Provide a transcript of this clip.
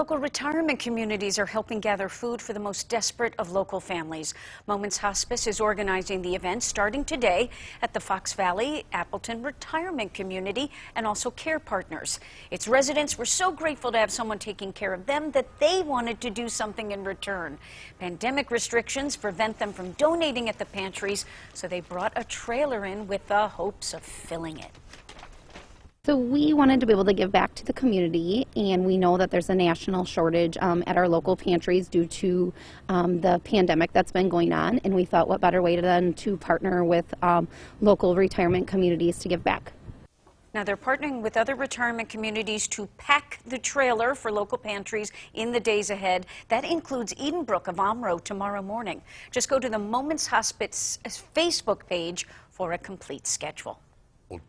Local retirement communities are helping gather food for the most desperate of local families. Moments Hospice is organizing the event starting today at the Fox Valley Appleton Retirement Community and also Care Partners. Its residents were so grateful to have someone taking care of them that they wanted to do something in return. Pandemic restrictions prevent them from donating at the pantries, so they brought a trailer in with the hopes of filling it. So we wanted to be able to give back to the community, and we know that there's a national shortage um, at our local pantries due to um, the pandemic that's been going on, and we thought what better way than to partner with um, local retirement communities to give back. Now they're partnering with other retirement communities to pack the trailer for local pantries in the days ahead. That includes Edenbrook of Amro tomorrow morning. Just go to the Moments Hospice uh, Facebook page for a complete schedule. Well,